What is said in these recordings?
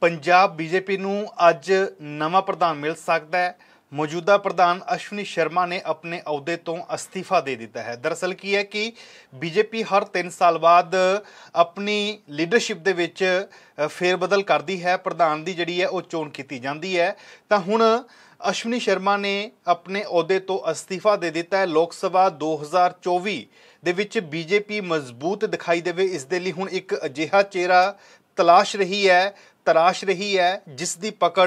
Punjab BJP ਨੂੰ ਅੱਜ ਨਵਾਂ ਪ੍ਰਧਾਨ ਮਿਲ ਸਕਦਾ ਹੈ ਮੌਜੂਦਾ ਪ੍ਰਧਾਨ ਅਸ਼ਵਨੀ ਸ਼ਰਮਾ ਨੇ ਆਪਣੇ ਅਹੁਦੇ ਤੋਂ ਅਸਤੀਫਾ ਦੇ ਦਿੱਤਾ ਹੈ ਦਰਸਲ ਕੀ ਹੈ ਕਿ ਬੀਜੇਪੀ ਹਰ 3 ਸਾਲ ਬਾਅਦ ਆਪਣੀ ਲੀਡਰਸ਼ਿਪ ਦੇ ਵਿੱਚ ਫੇਰ ਬਦਲ ਕਰਦੀ ਹੈ ਪ੍ਰਧਾਨ ਦੀ ਜਿਹੜੀ ਹੈ ਉਹ ਚੋਣ ਕੀਤੀ ਜਾਂਦੀ ਹੈ ਤਾਂ ਹੁਣ ਅਸ਼ਵਨੀ ਸ਼ਰਮਾ ਨੇ ਆਪਣੇ ਅਹੁਦੇ ਤੋਂ ਅਸਤੀਫਾ ਦੇ ਦਿੱਤਾ ਹੈ ਲੋਕ ਸਭਾ 2024 ਦੇ ਵਿੱਚ ਬੀਜੇਪੀ ਮਜ਼ਬੂਤ ਦਿਖਾਈ ਦੇਵੇ ਇਸ ਦੇ ਲਈ ਹੁਣ ਇੱਕ ਅਜਿਹਾ ਚਿਹਰਾ ਤਲਾਸ਼ ਰਹੀ ਹੈ ਤਰਾਸ਼ ਰਹੀ ਹੈ ਜਿਸ ਦੀ ਪਕੜ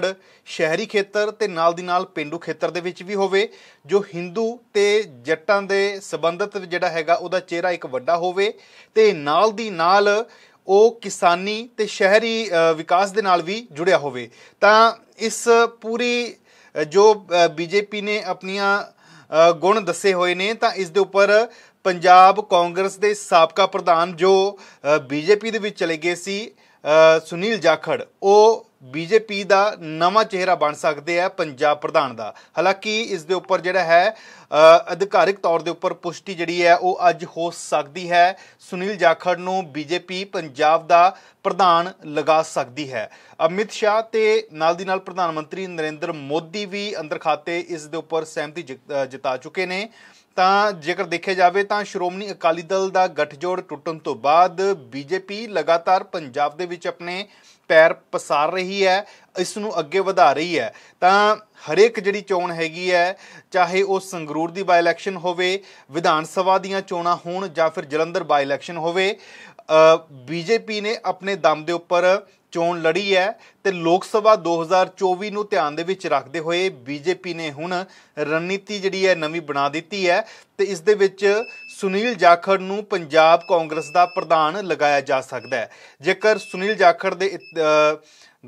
ਸ਼ਹਿਰੀ ਖੇਤਰ ਤੇ ਨਾਲ ਦੀ ਨਾਲ ਪਿੰਡੂ ਖੇਤਰ ਦੇ ਵਿੱਚ ਵੀ ਹੋਵੇ ਜੋ ਹਿੰਦੂ ਤੇ ਜੱਟਾਂ ਦੇ ਸਬੰਧਤ ਜਿਹੜਾ ਹੈਗਾ ਉਹਦਾ ਚਿਹਰਾ ਇੱਕ ਵੱਡਾ ਹੋਵੇ ਤੇ ਨਾਲ ਦੀ ਨਾਲ ਉਹ ਕਿਸਾਨੀ ਤੇ ਸ਼ਹਿਰੀ ਵਿਕਾਸ ਦੇ ਨਾਲ ਵੀ ਜੁੜਿਆ ਹੋਵੇ ਤਾਂ ਇਸ ਪੂਰੀ ਜੋ ਬੀਜੇਪੀ ਨੇ ਆਪਣੀਆਂ ਗੁਣ ਦੱਸੇ ਹੋਏ ਨੇ ਤਾਂ ਇਸ ਦੇ ਉੱਪਰ ਪੰਜਾਬ ਕਾਂਗਰਸ ਦੇ ਸਾਬਕਾ ਪ੍ਰਧਾਨ ਜੋ ਬੀਜੇਪੀ ਦੇ ਵਿੱਚ ਚਲੇ ਗਏ ਸੀ ਸੁਨੀਲ ਜਾਖੜ ਉਹ ਬੀਜੇਪੀ ਦਾ ਨਵਾਂ ਚਿਹਰਾ ਬਣ ਸਕਦੇ ਆ ਪੰਜਾਬ ਪ੍ਰਧਾਨ ਦਾ ਹਾਲਾਂਕਿ ਇਸ ਦੇ ਉੱਪਰ ਜਿਹੜਾ ਹੈ ਅਧਿਕਾਰਿਕ ਤੌਰ ਦੇ ਉੱਪਰ ਪੁਸ਼ਟੀ ਜਿਹੜੀ ਹੈ ਉਹ ਅੱਜ ਹੋ ਸਕਦੀ ਹੈ ਸੁਨੀਲ ਜਾਖੜ ਨੂੰ ਬੀਜੇਪੀ ਪੰਜਾਬ ਦਾ ਪ੍ਰਧਾਨ ਲਗਾ ਸਕਦੀ ਹੈ ਅਮਿਤ ਸ਼ਾਹ ਤੇ ਨਾਲ ਦੀ ਨਾਲ ਪ੍ਰਧਾਨ ਮੰਤਰੀ ਨਰਿੰਦਰ ਮੋਦੀ ਵੀ ਅੰਦਰ ਖਾਤੇ ਇਸ ਦੇ ਉੱਪਰ ਸਹਿਮਤੀ ਜਤਾ ਚੁੱਕੇ ਨੇ ਤਾਂ ਜੇਕਰ ਦੇਖਿਆ ਜਾਵੇ ਤਾਂ ਸ਼੍ਰੋਮਣੀ ਅਕਾਲੀ ਦਲ ਦਾ ਗੱਠਜੋੜ ਟੁੱਟਣ ਤੋਂ ਬਾਅਦ ਬੀਜੇਪੀ ਲਗਾਤਾਰ ਪੰਜਾਬ ਦੇ ਵਿੱਚ ਆਪਣੇ ਪੈਰ ਪਸਾਰ ਰਹੀ ਹੈ ਇਸ ਨੂੰ ਅੱਗੇ ਵਧਾ ਰਹੀ ਹੈ ਤਾਂ ਹਰੇਕ ਜਿਹੜੀ ਚੋਣ ਹੈਗੀ ਹੈ ਚਾਹੇ ਉਹ ਸੰਗਰੂਰ ਦੀ ਬਾਈ ਇਲੈਕਸ਼ਨ ਹੋਵੇ ਵਿਧਾਨ ਸਭਾ ਦੀਆਂ ਚੋਣਾਂ ਹੋਣ ਜਾਂ ਫਿਰ ਜਲੰਧਰ ਬਾਈ ਇਲੈਕਸ਼ਨ ਹੋਵੇ ਬੀਜੇਪੀ ਨੇ ਆਪਣੇ ਦਮ ਦੇ ਉੱਪਰ ਚੋਣ ਲੜੀ ਹੈ ਤੇ ਲੋਕ ਸਭਾ 2024 ਨੂੰ ਧਿਆਨ ਦੇ ਵਿੱਚ ਰੱਖਦੇ ਹੋਏ ਬੀਜੇਪੀ ਨੇ ਹੁਣ ਰਣਨੀਤੀ ਜਿਹੜੀ ਹੈ ਨਵੀਂ ਬਣਾ ਦਿੱਤੀ ਹੈ ਤੇ ਇਸ ਦੇ ਵਿੱਚ ਸੁਨੀਲ ਜਾਖੜ ਨੂੰ ਪੰਜਾਬ ਕਾਂਗਰਸ ਦਾ ਪ੍ਰਧਾਨ ਲਗਾਇਆ ਜਾ ਸਕਦਾ ਹੈ ਜੇਕਰ ਸੁਨੀਲ ਜਾਖੜ ਦੇ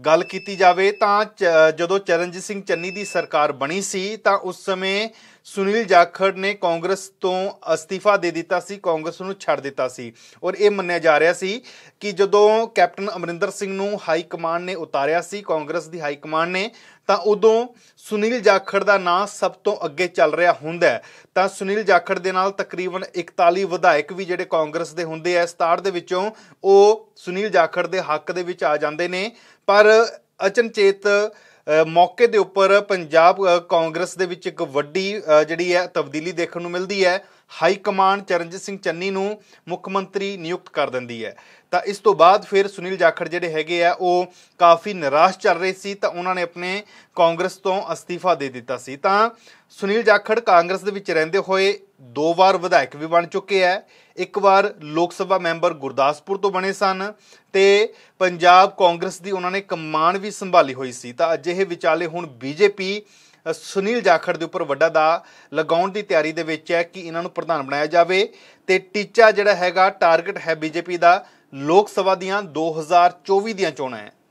ਗੱਲ ਕੀਤੀ ਜਾਵੇ ਤਾਂ ਜਦੋਂ ਚਰਨਜੀਤ ਸਿੰਘ ਚੰਨੀ ਦੀ ਸਰਕਾਰ ਬਣੀ ਸੀ ਤਾਂ ਉਸ ਸਮੇਂ ਸੁਨੀਲ ਜਾਖੜ ਨੇ ਕਾਂਗਰਸ ਤੋਂ ਅਸਤੀਫਾ ਦੇ ਦਿੱਤਾ ਸੀ ਕਾਂਗਰਸ ਨੂੰ ਛੱਡ ਦਿੱਤਾ ਸੀ ਔਰ ਇਹ ਮੰਨਿਆ ਜਾ ਰਿਹਾ ਸੀ ਕਿ ਜਦੋਂ ਕੈਪਟਨ ਅਮਰਿੰਦਰ ਸਿੰਘ ਨੂੰ ਹਾਈ ਕਮਾਂਡ ਨੇ ਉਤਾਰਿਆ ਸੀ ਕਾਂਗਰਸ ਦੀ ਹਾਈ ਕਮਾਂਡ ਨੇ ਤਾਂ ਉਦੋਂ ਸੁਨੀਲ ਜਾਖੜ ਦਾ ਨਾਂ ਸਭ ਤੋਂ ਅੱਗੇ ਚੱਲ ਰਿਹਾ ਹੁੰਦਾ ਤਾਂ ਸੁਨੀਲ ਜਾਖੜ ਦੇ ਨਾਲ ਤਕਰੀਬਨ 41 ਵਿਧਾਇਕ ਵੀ ਜਿਹੜੇ ਕਾਂਗਰਸ ਦੇ ਹੁੰਦੇ ਐ 67 ਦੇ ਵਿੱਚੋਂ ਉਹ ਸੁਨੀਲ ਜਾਖੜ ਦੇ ਹੱਕ ਦੇ ਵਿੱਚ ਆ ਜਾਂਦੇ ਨੇ ਪਰ ਅਚਨਚੇਤ ਮੌਕੇ ਦੇ ਉੱਪਰ ਪੰਜਾਬ ਕਾਂਗਰਸ ਦੇ ਵਿੱਚ ਇੱਕ ਵੱਡੀ ਜਿਹੜੀ ਹੈ ਤਬਦੀਲੀ ਦੇਖਣ ਨੂੰ ਮਿਲਦੀ ਹੈ ਹਾਈ ਕਮਾਂਡ ਚਰਨਜੀਤ ਸਿੰਘ ਚੰਨੀ ਨੂੰ ਮੁੱਖ ਮੰਤਰੀ ਨਿਯੁਕਤ ਕਰ ਦਿੰਦੀ ਹੈ ਤਾਂ ਇਸ ਤੋਂ ਬਾਅਦ ਫਿਰ ਸੁਨੀਲ ਜਾਖੜ ਜਿਹੜੇ ਹੈਗੇ ਆ ਉਹ ਕਾਫੀ ਨਿਰਾਸ਼ ਚੱਲ ਰਹੇ ਸੀ ਤਾਂ ਉਹਨਾਂ ਨੇ ਆਪਣੇ ਕਾਂਗਰਸ ਤੋਂ ਅਸਤੀਫਾ ਦੇ ਦਿੱਤਾ ਸੀ ਤਾਂ ਸੁਨੀਲ ਜਾਖੜ ਕਾਂਗਰਸ ਦੇ ਵਿੱਚ ਰਹਿੰਦੇ ਹੋਏ ਦੋ ਵਾਰ ਵਿਧਾਇਕ ਵੀ ਬਣ ਚੁੱਕੇ ਆ ਇੱਕ ਵਾਰ ਲੋਕ ਸਭਾ ਮੈਂਬਰ ਗੁਰਦਾਸਪੁਰ ਤੋਂ ਬਣੇ ਸਨ ਤੇ ਪੰਜਾਬ ਕਾਂਗਰਸ ਦੀ ਉਹਨਾਂ ਨੇ ਕਮਾਨ ਵੀ ਸੰਭਾਲੀ ਹੋਈ ਸੀ ਤਾਂ ਅਜਿਹੇ ਵਿਚਾਲੇ ਹੁਣ ਬੀਜੇਪੀ ਸੁਨੀਲ ਜਾਖੜ ਦੇ ਉੱਪਰ ਵੱਡਾ ਦਾ ਲਗਾਉਣ ਦੀ ਤਿਆਰੀ ਦੇ ਵਿੱਚ ਹੈ ਕਿ ਇਹਨਾਂ ਨੂੰ ਪ੍ਰਧਾਨ ਬਣਾਇਆ ਜਾਵੇ ਤੇ ਟੀਚਾ ਜਿਹੜਾ ਹੈਗਾ ਟਾਰਗੇਟ ਹੈ ਬੀਜੇਪੀ ਦਾ ਲੋਕ ਸਭਾ ਦੀਆਂ 2024 ਦੀਆਂ ਚੋਣਾਂ ਹੈ